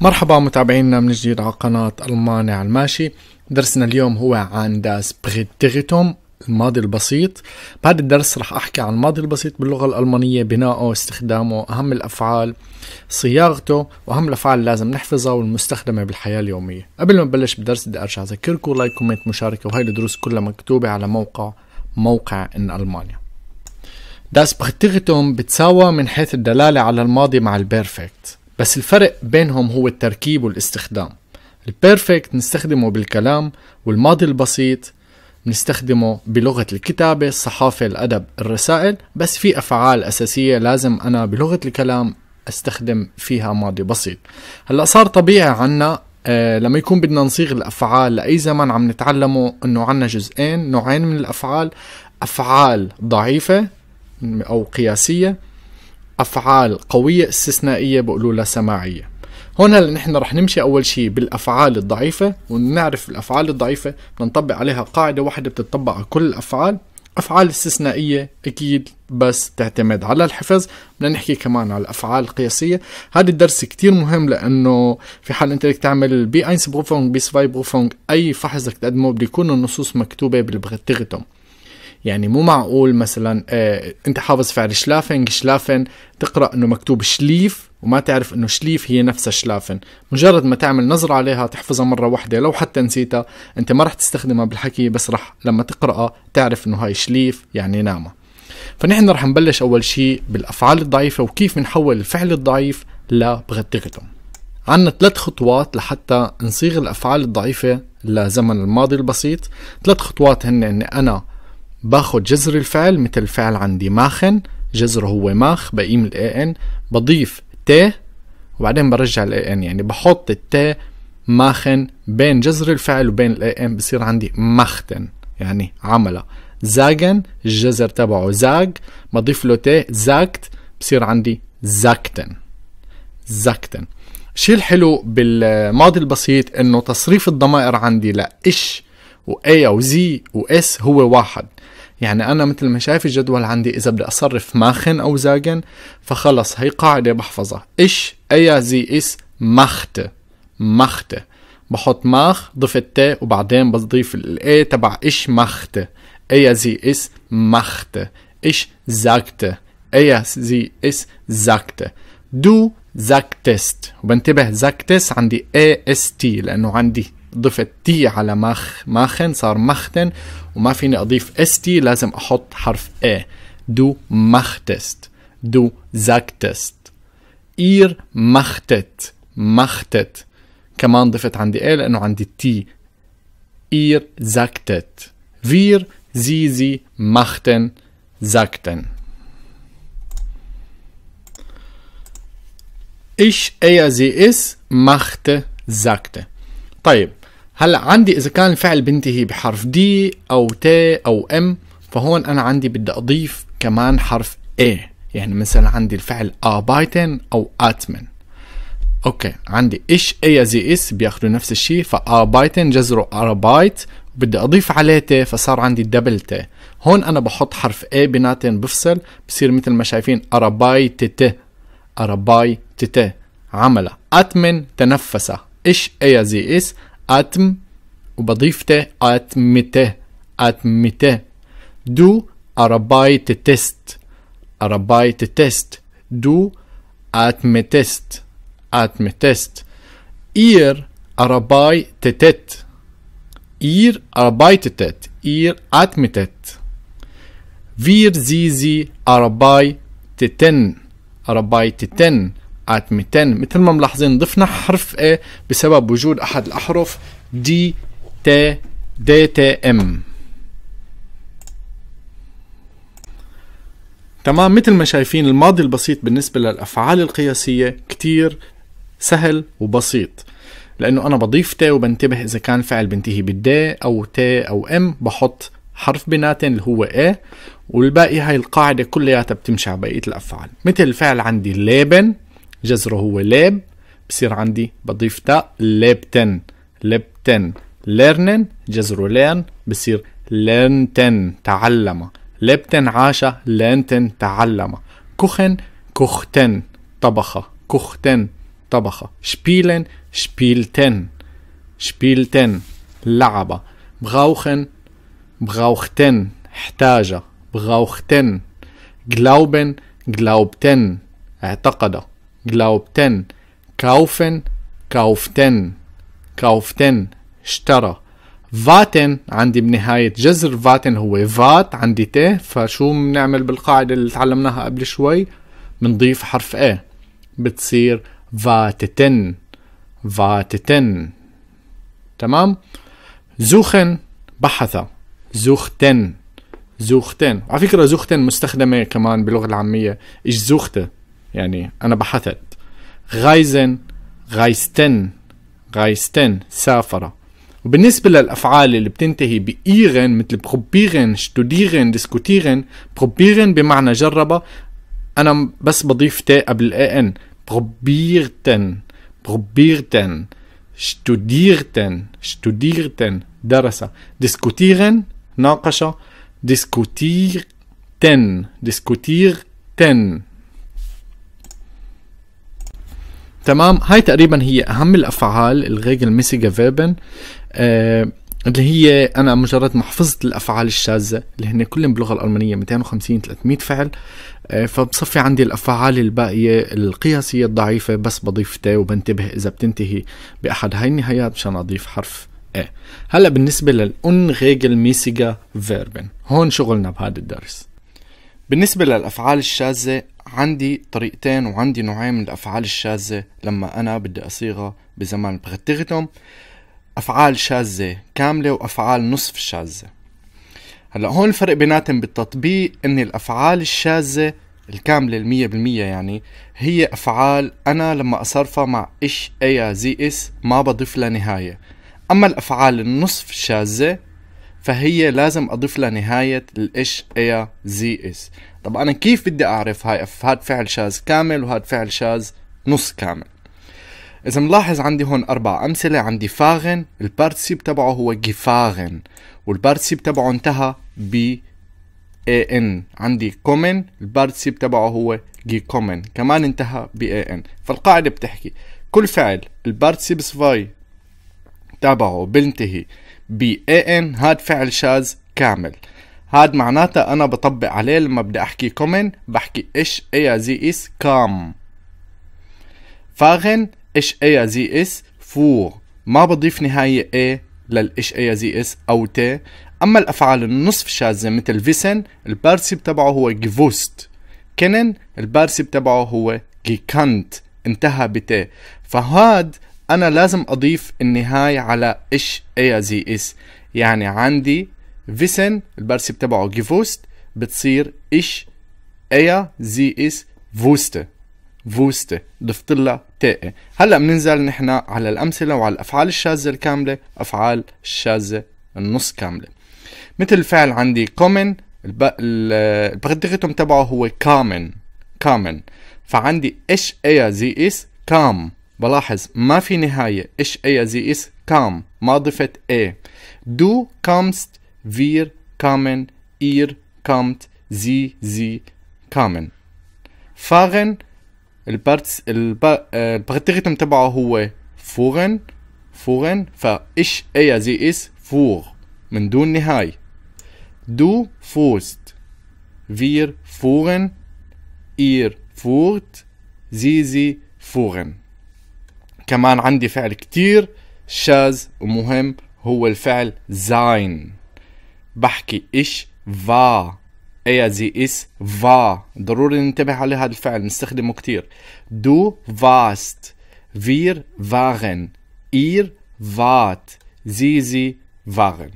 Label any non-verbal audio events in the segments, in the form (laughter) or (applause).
مرحبا متابعينا من جديد على قناة المانع الماشي درسنا اليوم هو عن داس بريتيريتوم الماضي البسيط بهذا الدرس رح أحكي عن الماضي البسيط باللغة الألمانية بناؤه استخدامه أهم الأفعال صياغته وأهم الأفعال لازم نحفظها والمستخدمة بالحياة اليومية قبل ما نبلش بالدرس بدي أرجع أذكركم لايك كومنت مشاركة وهي الدروس كلها مكتوبة على موقع موقع إن ألمانيا داس بريتيريتوم بتساوى من حيث الدلالة على الماضي مع البيرفكت بس الفرق بينهم هو التركيب والاستخدام البيرفكت نستخدمه بالكلام والماضي البسيط بنستخدمه بلغة الكتابة الصحافة الأدب الرسائل بس في أفعال أساسية لازم أنا بلغة الكلام استخدم فيها ماضي بسيط هلا صار طبيعي عنا آه لما يكون بدنا نصيغ الافعال لاي زمن عم نتعلمه انه عنا جزئين نوعين من الافعال افعال ضعيفه او قياسيه افعال قويه استثنائيه بقولوا لها سماعيه هون هلا نحن رح نمشي اول شيء بالافعال الضعيفه ونعرف الافعال الضعيفه بنطبق عليها قاعده واحده بتطبق على كل الافعال افعال استثنائيه اكيد بس تعتمد على الحفظ بدنا نحكي كمان على الافعال القياسيه هذا الدرس كتير مهم لانه في حال انت بدك تعمل بي اينس بروفونج بي سفاي بروفونج اي فحص بدك تقدمه بده يكون النصوص مكتوبه بالبغتغتم يعني مو معقول مثلا آه انت حافظ فعل شلافن شلافن تقرا انه مكتوب شليف وما تعرف انه شليف هي نفسها شلافن مجرد ما تعمل نظرة عليها تحفظها مرة واحدة لو حتى نسيتها انت ما رح تستخدمها بالحكي بس رح لما تقرأها تعرف انه هاي شليف يعني نامة فنحن رح نبلش اول شيء بالافعال الضعيفة وكيف بنحول الفعل الضعيف لبغتغتم عندنا ثلاث خطوات لحتى نصيغ الافعال الضعيفة لزمن الماضي البسيط ثلاث خطوات هن اني انا باخد جذر الفعل مثل الفعل عندي ماخن جذره هو ماخ بقيم الـ ان بضيف ت وبعدين برجع الـ ان يعني بحط الت ماخن بين جذر الفعل وبين الـ ان بصير عندي مختن يعني عملة زاجن الجذر تبعه زاج بضيف له ت زاكت بصير عندي زاكتن زاكتن الشيء الحلو بالماضي البسيط انه تصريف الضمائر عندي لاش وA او Z وإس هو واحد يعني أنا مثل ما شايف الجدول عندي إذا بدي أصرف ماخن أو زاجن فخلص هي قاعدة بحفظها إيش أيا زي إس ماخته ماخته بحط ماخ ضفت تي وبعدين بضيف الاي تبع إيش ماخته أيا زي إس ماخته إيش زاكت أيا زي إس زاكت دو زاكتست وبنتبه زاكتست عندي اي اس تي لأنه عندي ضفت تي على مخ ماخن صار مختن وما فيني اضيف اس تي لازم احط حرف اي دو مختست دو زاكتست اير مختت مختت كمان ضفت عندي اي لانه عندي تي اير زاكتت فير زي زي مختن زاكتن ايش ايا زي اس machte, sagte. طيب هلا عندي اذا كان الفعل بينتهي بحرف دي او تي او ام فهون انا عندي بدي اضيف كمان حرف اي يعني مثلا عندي الفعل ابايتن او اتمن اوكي عندي ايش اي زي اس بياخذوا نفس الشيء فابايتن جذره ارابايت بدي اضيف عليه تي فصار عندي دبل تي هون انا بحط حرف اي بيناتن بفصل بصير مثل ما شايفين ارابايت تي ارابايت تي عمل اتمن تنفس ايش اي زي اس أتم وبضيف ت أتمته أتمته دو أربايت تست أربايت تست دو أتمتست أتمتست إير أرباي تتت إير أرباي تتت إير أتمتت فير زيزي أرباي تتن أرباي تتن at 200 مثل ما ملاحظين ضفنا حرف A بسبب وجود أحد الأحرف D T D T M تمام مثل ما شايفين الماضي البسيط بالنسبة للأفعال القياسية كتير سهل وبسيط لأنه أنا بضيف تي وبنتبه إذا كان فعل بنتهي بالدي أو تي أو إم بحط حرف بيناتن اللي هو A والباقي هاي القاعدة كلياتها بتمشي على بقية الأفعال مثل الفعل عندي ليبن جذره هو لاب بصير عندي بضيف تاء لابتن لابتن ليرنن جذره لان بصير لنتن تعلم لبتن عاش لنتن تعلم كوخن كوختن طبخ كوختن طبخ شبيلن شبيلتن شبيلتن لعب بغاوخن بغاوختن احتاج بغاوختن جلاوبن جلاوبتن اعتقد glaubten kaufen kauften kauften اشترى فاتن عندي بنهاية جذر فاتن هو فات عندي ت فشو بنعمل بالقاعدة اللي تعلمناها قبل شوي بنضيف حرف ايه بتصير فاتتن فاتتن تمام زوخن بحث زوختن زوختن على فكرة زوختن مستخدمة كمان باللغة العامية إيش زوخته يعني أنا بحثت غايزن غايستن غايستن سافر وبالنسبة للأفعال اللي بتنتهي بإيغن مثل بخبيغن شتوديغن ديسكوتيغن بخبيغن بمعنى جربة أنا بس بضيف تاء قبل اي إن بخبيرتن بخبيرتن شتوديغتن شتوديغتن درس ديسكوتيغن ناقش ديسكوتيغتن, ديسكوتيغتن. تمام هاي تقريبا هي اهم الافعال الغيجل ميسيجا فيربن آه اللي هي انا مجرد محفظه الافعال الشاذه اللي هن كلهم باللغه الالمانيه 250 300 فعل آه فبصفي عندي الافعال الباقيه القياسيه الضعيفه بس بضيف تي وبنتبه اذا بتنتهي باحد هاي النهايات مشان اضيف حرف ايه هلا بالنسبه للانغيجل ميسيجا فيربن هون شغلنا بهذا الدرس بالنسبة للأفعال الشاذة عندي طريقتين وعندي نوعين من الأفعال الشاذة لما أنا بدي أصيغها بزمان بغتغتهم أفعال شاذة كاملة وأفعال نصف شاذة هلا هون الفرق بيناتهم بالتطبيق إن الأفعال الشاذة الكاملة المية بالمية يعني هي أفعال أنا لما أصرفها مع إش أيا زي إس ما بضيف لها نهاية أما الأفعال النصف شاذة فهي لازم اضيف لها نهايه الاش اي زي اس طب انا كيف بدي اعرف هاي هاد فعل شاذ كامل وهاد فعل شاذ نص كامل اذا ملاحظ عندي هون اربع امثله عندي فاغن البارتسيب تبعه هو جفاغن والبارتسيب تبعه انتهى ب اي ان عندي كومن البارتسيب تبعه هو جي كومن كمان انتهى ب اي ان فالقاعده بتحكي كل فعل البارتسيب سفاي تبعه بنتهي بي اي ان هاد فعل شاذ كامل هاد معناتها انا بطبق عليه لما بدي احكي كومن بحكي اش اي زي اس كام فاغن اش اي زي اس فور ما بضيف نهاية اي للاش اي زي اس او تي اما الافعال النصف شاذة مثل فيسن البارسيب تبعه هو جيفوست كنن البارسيب تبعه هو جيكانت انتهى بتي فهاد انا لازم اضيف النهاية على اش اي زي اس يعني عندي فيسن البرسب تبعه جيفوست بتصير اش اي زي اس فوست فوست ضفت لها تاء هلا بننزل نحن على الامثله وعلى الافعال الشاذه الكامله افعال الشاذه النص كامله مثل الفعل عندي كومن البغدغتم تبعه هو كامن كامن فعندي اش اي زي اس كام بلاحظ ما في نهاية إش أي زي إس كام ما ضفت إيه دو كامست فير كامن إير كامت زي زي كامن فاغن البارتس البارتيريتم تبعه هو فوغن فوغن فإش أي زي إس فوغ من دون نهاية دو فوست فير فوغن إير فوغت زي زي فوغن كمان عندي فعل كتير شاذ ومهم هو الفعل زاين بحكي إيش فا ايه زي اس فا ضروري ننتبه على هذا الفعل نستخدمه كتير دو فاست فير فاغن اير فات زيزي sie waren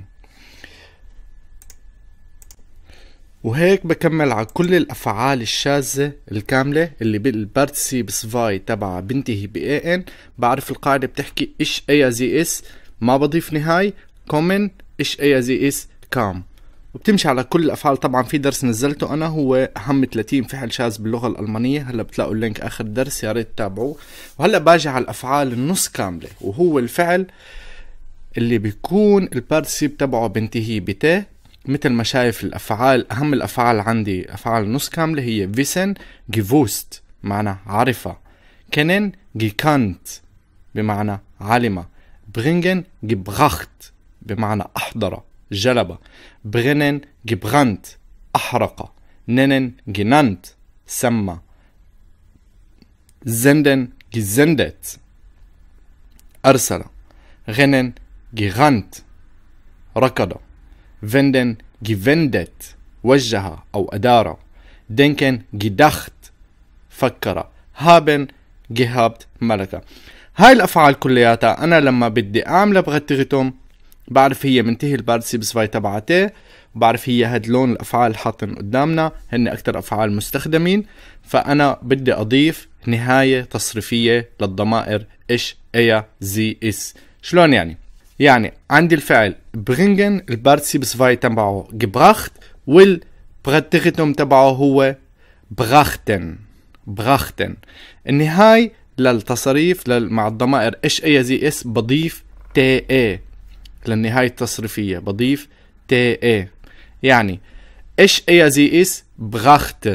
وهيك بكمل على كل الافعال الشاذة الكاملة اللي بالبارتسيب سفاي تبعها بنتهي ب إيه ان بعرف القاعدة بتحكي ايش اي زي اس ما بضيف نهاية كومن ايش اي زي اس كام وبتمشي على كل الافعال طبعا في درس نزلته انا هو اهم 30 فعل شاذ باللغه الالمانيه هلا بتلاقوا اللينك اخر درس يا ريت تتابعوه وهلا باجي على الافعال النص كامله وهو الفعل اللي بيكون البارتسيب تبعه بينتهي بتي مثل ما شايف الافعال اهم الافعال عندي افعال نص كامله هي فيسن جيفوست معنى عارفه كنن جيكانت بمعنى علمة برينجن جبراخت بمعنى احضر جلب برينن جبرانت احرق ننن جننت سمى زندن جزندت ارسل غنن جيغانت ركض Wenden gewendet وجه أو أدار denken gedacht فكر haben gehabt ملكة هاي الأفعال كلياتها أنا لما بدي أعملها بغتغتهم بعرف هي منتهي البارسيب فاي تبعتي بعرف هي هاد لون الأفعال حاطين قدامنا هن أكثر أفعال مستخدمين فأنا بدي أضيف نهاية تصريفية للضمائر إيش إيا زي إس شلون يعني يعني عندي الفعل برينجن البارتسيبس فاي تبعه gebracht والبراتيريتوم تبعه هو براختن براختن النهاية للتصريف مع الضمائر اش اي زي اس بضيف تي اي للنهاية التصريفية بضيف تي اي يعني اش اي زي اس براخت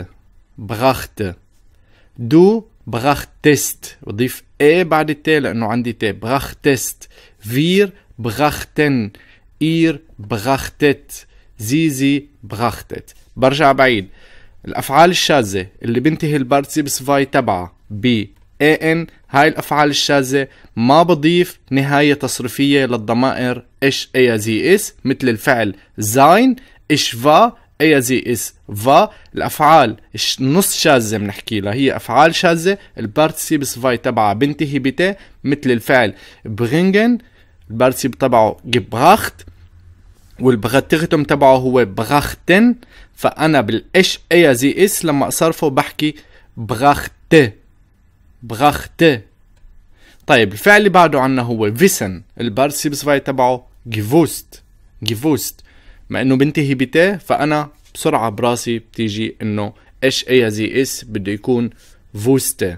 براخت دو براختست بضيف اي بعد التي لانه عندي تي براختست فير بغختن إير بغختت زيزي بغختت برجع بعيد الأفعال الشاذة اللي بينتهي فاي تبعها ب اي ان هاي الأفعال الشاذة ما بضيف نهاية تصريفية للضمائر اش اي زي اس مثل الفعل زاين اش فا اي زي اس فا الأفعال نص شاذة بنحكي لها هي أفعال شاذة البارتسيبس فاي تبعها بنتهي بتا مثل الفعل برينجن البارسي بطبعه جبراخت والبغتغتم تبعه هو براختن فأنا بالإش إيا زي إس لما أصرفه بحكي براخت براخت طيب الفعل اللي بعده عنا هو فيسن البارسي بصفاي تبعه جيفوست جيفوست مع انه بنتهي بتا فانا بسرعه براسي بتيجي انه اش اي زي اس بده يكون فوستة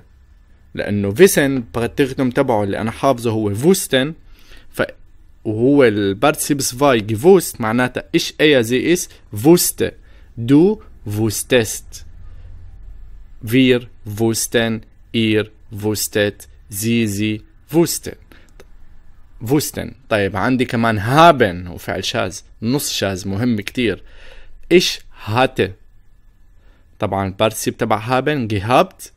لانه فيسن بغتغتم تبعه اللي انا حافظه هو فوستن وهو البارتسيبس فاي فوست معناتها ايش ايا زي اس فوست دو فوستست فير فوستن اير فوستت زيزي فوستن فوستن طيب عندي كمان هابن وفعل شاز نص شاز مهم كتير ايش هاته طبعا البارتسيب تبع هابن جهابت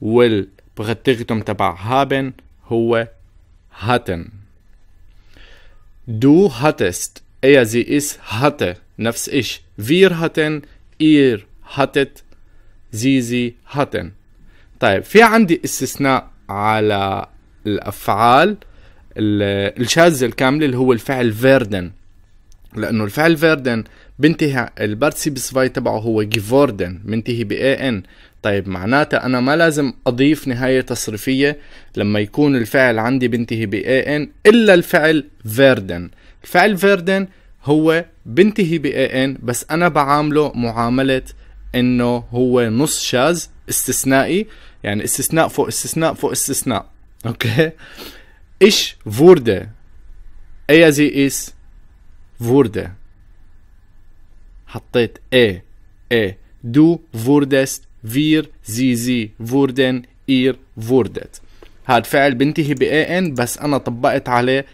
والبغتغتم تبع هابن هو هاتن Du hattest. Er, sie, ist, hatte. Nafs ich. Wir hatten. Ihr hattet. Sie, sie, hatten. طيب في عندي استثناء على الافعال الشاذ الكامل اللي هو الفعل فيردن لانه الفعل فيردن بنتهي البارتسيبس فاي تبعه هو جيفوردن بنتهي ب ان طيب معناتها أنا ما لازم أضيف نهاية تصريفية لما يكون الفعل عندي بنتهي بـ ان إلا الفعل فيردن الفعل فيردن هو بنتهي بـ ان بس أنا بعامله معاملة إنه هو نص شاذ استثنائي يعني استثناء فوق استثناء فوق استثناء أوكي إيش فورده أي زي إيس فورده حطيت إيه إيه دو فوردست فير زي زي فوردن إير فوردت هاد فعل بنتهي ب ان بس أنا طبقت عليه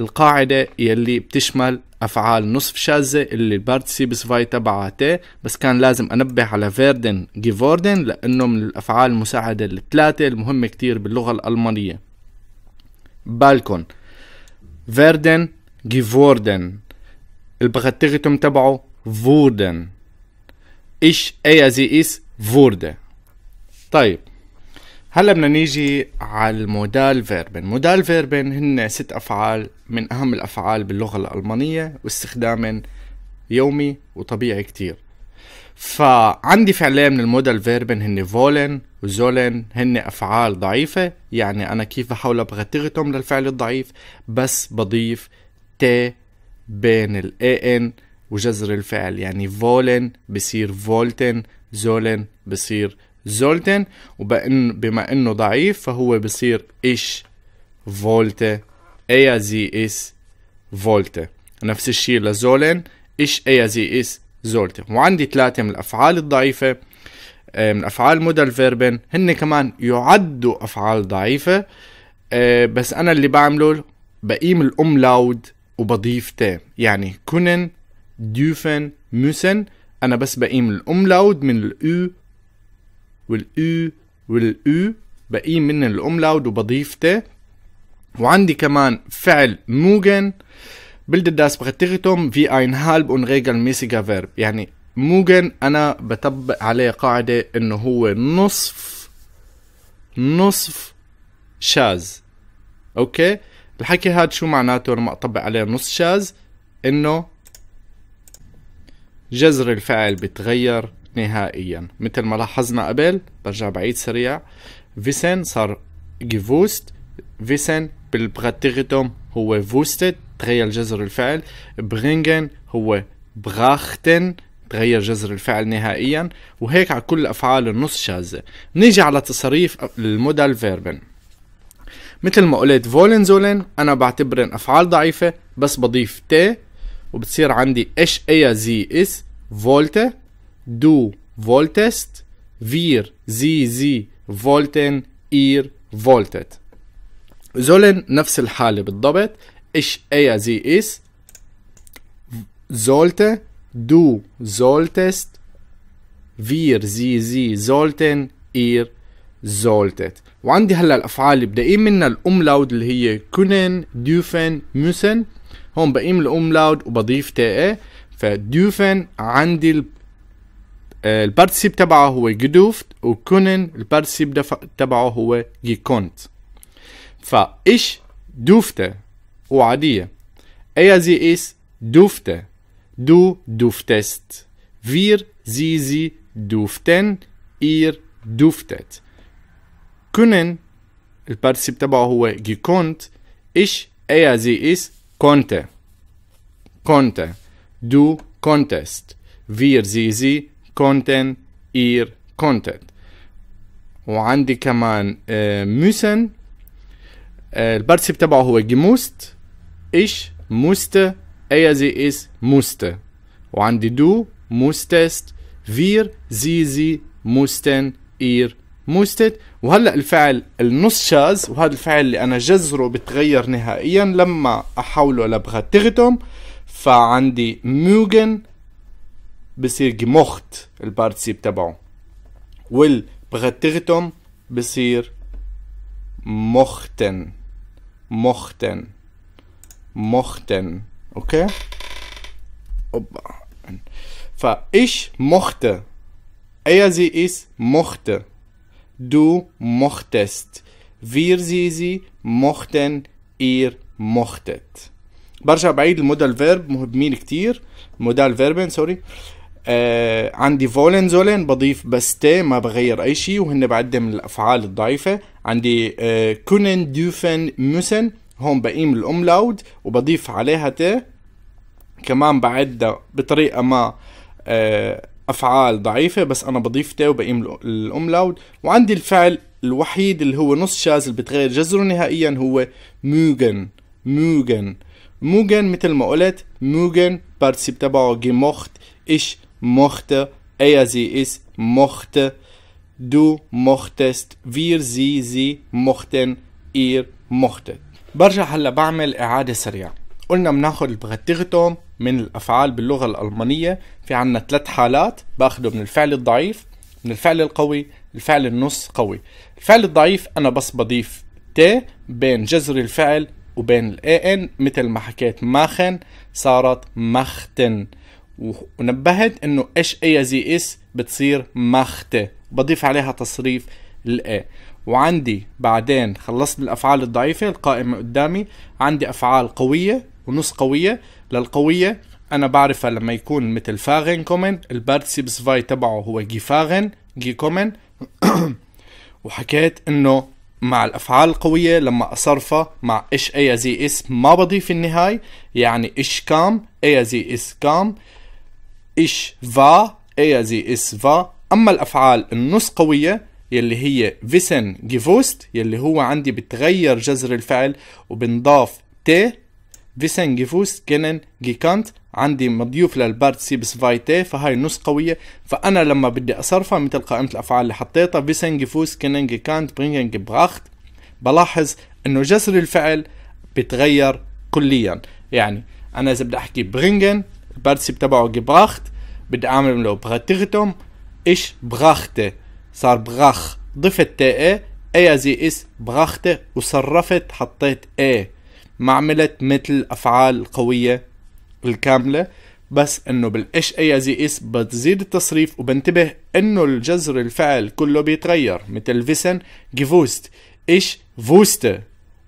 القاعدة يلي بتشمل أفعال نصف شاذة اللي البارتسيبس فاي تبعها تي بس كان لازم أنبه على فيردن جيفوردن لأنه من الأفعال المساعدة الثلاثة المهمة كتير باللغة الألمانية بالكون فيردن جيفوردن البغتغتم تبعه فوردن إيش اي زي إيس فوردة طيب هلا بدنا نيجي على المودال فيربن مودال فيربن هن ست افعال من اهم الافعال باللغه الالمانيه واستخدام يومي وطبيعي كتير فعندي فعلين من المودال فيربن هن فولن وزولن هن افعال ضعيفه يعني انا كيف بحاول ابغى للفعل الضعيف بس بضيف تي بين الاي ان وجذر الفعل يعني فولن بصير فولتن زولن بصير زولتن وبإن بما انه ضعيف فهو بصير ايش فولت ايا زي اس فولت نفس الشيء لزولن ايش ايا زي اس زولت وعندي ثلاثة من الافعال الضعيفة آه، من افعال مودال فيربن هن كمان يعدوا افعال ضعيفة آه، بس انا اللي بعمله بقيم الام لاود وبضيف تام يعني كنن دوفن موسن انا بس بقيم الاملاود من الاو والاو والاو بقيم من الاملاود وبضيف ت وعندي كمان فعل موجن bildet في اين هالب ein halb unregelmäßiger Verb يعني موجن أنا بطبق عليه قاعدة إنه هو نصف نصف شاذ أوكي الحكي هاد شو معناته لما أطبق عليه نص شاذ إنه جذر الفعل بتغير نهائيا مثل ما لاحظنا قبل برجع بعيد سريع فيسن صار جيفوست فيسن بالبراتيغيتوم هو فوستد تغير جذر الفعل برينجن هو براختن تغير جذر الفعل نهائيا وهيك على كل الافعال النص شاذه نيجي على تصريف المودال فيربن مثل ما قلت فولن زولن انا بعتبرن افعال ضعيفه بس بضيف تي وبتصير عندي اش ايا زي اس فولتا دو فولتست فير زي زي فولتن اير فولتت زولن نفس الحالة بالضبط اش ايا زي اس زولتا دو زولتست فير زي زي زولتن اير زولتت وعندي هلا الافعال اللي بدقين منها الاملاود اللي هي كونن دوفن موسن هون بقيم الاوملاود وبضيف تي اي فدوفن عندي آه، البارتسيب تبعه هو جدوفت وكونن البارتسيب تبعه هو جيكونت فإيش دوفته وعادية ايا زي إس دوفته دو دوفتست فير زي زي دوفتن إير دوفتت كونن البارتسيب تبعه هو جيكونت إيش ايا زي إس كونتا كونتا دو كونتست فير زيزي كونتن اير كونتت وعندي كمان ميسن آه، آه، البرسيب تبعه هو جموست ايش موست اي زي اس موست وعندي دو موستست فير زيزي موستن اير موستد وهلا الفعل النص شاز وهذا الفعل اللي انا جذره بتغير نهائيا لما احوله تغتم فعندي موجن بصير جموخت البارتسيب تبعه تغتم بصير مختن مختن مختن اوكي اوبا فايش مخته er زي اس مخته du mochtest wir sie sie mochten ihr mochtet برجع بعيد المودال فيرب مهمين كتير مودال فيربن سوري آه عندي فولن زولن بضيف بس تي ما بغير اي شيء وهن بعدم الافعال الضعيفه عندي آه كونن دوفن موسن هون بقيم الاملاود وبضيف عليها تي كمان بعدها بطريقه ما آه افعال ضعيفه بس انا بضيف تي وبقيم الاملاود وعندي الفعل الوحيد اللي هو نص شاذ بتغير جذره نهائيا هو موجن موجن موجن مثل ما قلت موجن بارتسيب تبعه جيموخت ايش موخت ايا زي اس موخت دو موختست فير زي زي موختن اير موختت برجع هلا بعمل اعاده سريعه قلنا بناخذ البغتيغتوم من الأفعال باللغة الألمانية في عنا ثلاث حالات باخده من الفعل الضعيف من الفعل القوي الفعل النص قوي الفعل الضعيف أنا بس بضيف ت بين جذر الفعل وبين الاي ان مثل ما حكيت ماخن صارت مختن ونبهت انه ايش اي زي اس بتصير مخته بضيف عليها تصريف الاي وعندي بعدين خلصت الافعال الضعيفه القائمه قدامي عندي افعال قويه ونص قويه للقوية أنا بعرفها لما يكون مثل فاغن كومن البارتسيبس فاي تبعه هو جي فاغن جي كومن (coughs) وحكيت إنه مع الأفعال القوية لما أصرفها مع إش أي زي إس ما بضيف النهاية يعني إش كام أي زي إس كام إش فا أي زي إس فا أما الأفعال النص قوية يلي هي فيسن جيفوست يلي هو عندي بتغير جذر الفعل وبنضاف تي فيسن جيفوس كنن جيكانت عندي مضيوف للبارت للبارتسيبس فايتي فهاي نص قوية فأنا لما بدي أصرفها مثل قائمة الأفعال اللي حطيتها فيسن جيفوس كنن جيكانت برينجن براخت بلاحظ أنه جسر الفعل بتغير كليا يعني أنا إذا بدي أحكي برينجن البارت سي تبعه جبراخت بدي أعمل له براتيغتوم إيش براخته صار براخ ضفت تي إيه اي زي اس براخته وصرفت حطيت إيه ما عملت مثل الافعال القويه الكامله بس انه بالاش اي زي اس بتزيد التصريف وبنتبه انه الجذر الفعل كله بيتغير مثل فيسن جيفوست ايش فوست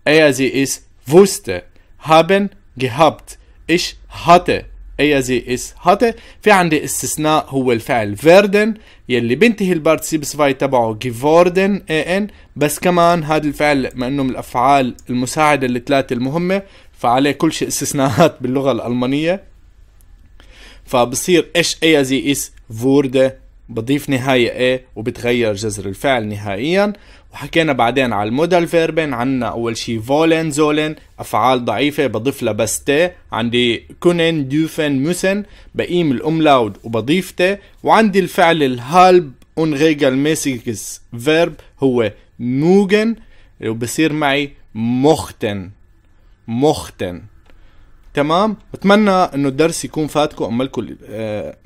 اي زي اس فوست هابن جهابت ايش hatte زي اس هاتي في عندي استثناء هو الفعل فيردن يلي بينتهي فاي تبعه جيفوردن اي ان بس كمان هذا الفعل ما انه من الافعال المساعده الثلاثه المهمه فعليه كل شيء استثناءات باللغه الالمانيه فبصير اي زي اس فورده بضيف نهايه اي وبتغير جذر الفعل نهائيا وحكينا بعدين على المودال فيربن عنا أول شيء فولن زولن أفعال ضعيفة بضيف لها بس تي عندي كونن دوفن موسن بقيم الأملاود وبضيف تي وعندي الفعل الهالب ريجل ميسيكس فيرب هو موجن وبصير معي مختن مختن تمام بتمنى انه الدرس يكون فاتكم اما (laughs) آه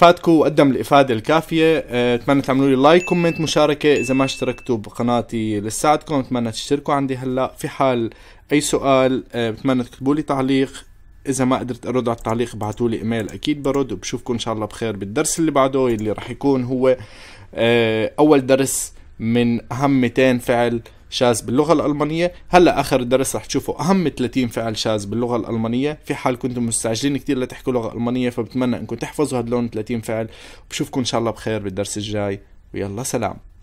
فاتكو وقدم الافاده الكافيه آه، اتمنى تعملوا لي لايك كومنت مشاركه اذا ما اشتركتوا بقناتي لساعدكم اتمنى تشتركوا عندي هلا في حال اي سؤال بتمنى آه، تكتبوا لي تعليق اذا ما قدرت ارد على التعليق ابعتوا لي ايميل اكيد برد وبشوفكم ان شاء الله بخير بالدرس اللي بعده اللي رح يكون هو آه، اول درس من اهم 200 فعل شاذ باللغة الألمانية هلا آخر الدرس رح تشوفوا أهم 30 فعل شاذ باللغة الألمانية في حال كنتم مستعجلين كتير لتحكوا لغة ألمانية فبتمنى إنكم تحفظوا هدلون 30 فعل وبشوفكم إن شاء الله بخير بالدرس الجاي ويلا سلام